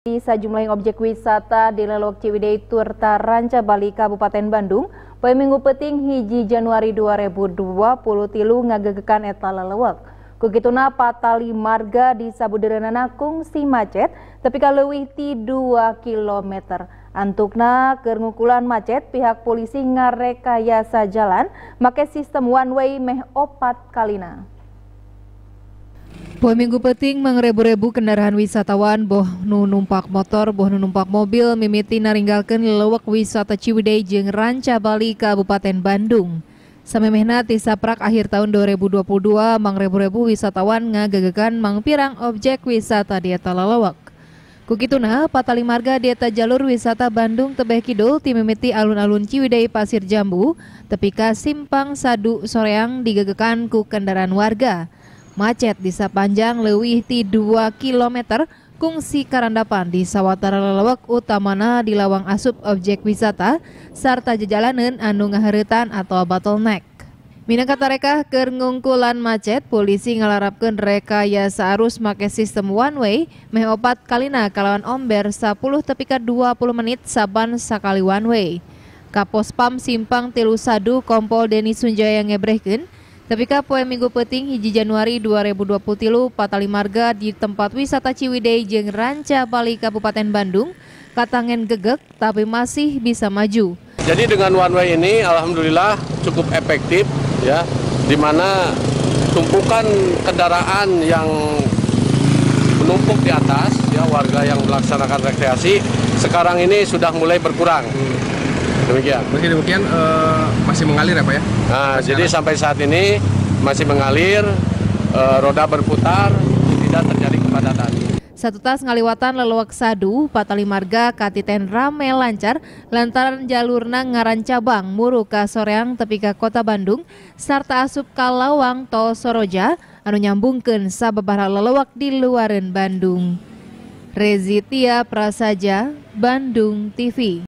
Di sejumlah objek wisata di Lelok Ciwidey Turta Ranca Bali Kabupaten Bandung, poe Minggu Peting hiji Januari 2020 tilu ngagegekan eta lelewek. Kukituna patali marga di Sabuderenana si macet, tapi kaleuwih ti 2 km. Antukna kerngukulan macet, pihak polisi ngarekayasa jalan, make sistem one way meh opat kalina. Poin Minggu Peting mengrebu-rebu kendaraan wisatawan boh nu numpak motor, boh nu numpak mobil mimiti naringgalkan lewak wisata Ciwidey Jeng Ranca Bali Kabupaten Bandung. Samemehna tisaprak akhir tahun 2022 mengrebu rebu wisatawan ngagegekan mangpirang objek wisata di atas lalawak. Kukituna, patali marga di jalur wisata Bandung Tebeh Kidul timimiti alun-alun Ciwidey Pasir Jambu, tepika simpang Sadu Soreang digagekan ku kendaraan warga macet di sepanjang lebih ti 2 km kungsi karandapan di sawatara lelewak utamana di lawang asup objek wisata serta jejalanan anu ngeheretan atau bottleneck. Mina kata reka macet, polisi reka ya seharus make sistem one way meh opat kalina kalawan omber 10 tepika 20 menit saban sekali one way. Kapos Pam Simpang Tilu Sadu Kompol Deni Sunjaya ngebrehkeun Tepika poe Minggu Peting hiji Januari 2023 patali marga di tempat wisata Ciwidey jeung Ranca Bali Kabupaten Bandung katangen gegek tapi masih bisa maju. Jadi dengan one way ini alhamdulillah cukup efektif ya di mana tumpukan kendaraan yang menumpuk di atas ya warga yang melaksanakan rekreasi sekarang ini sudah mulai berkurang. Demikian. Meski demikian uh, masih mengalir ya Pak ya? Nah, jadi sampai saat ini masih mengalir, uh, roda berputar, tidak terjadi kepadatan. Satu tas ngaliwatan leluak sadu, patali marga, katiten rame lancar, lantaran jalur ngaran cabang muru soreang tepika kota Bandung, serta asup kalawang tol Soroja, anu nyambungkan sababara leluak di luaran Bandung. Rezitia Prasaja, Bandung TV.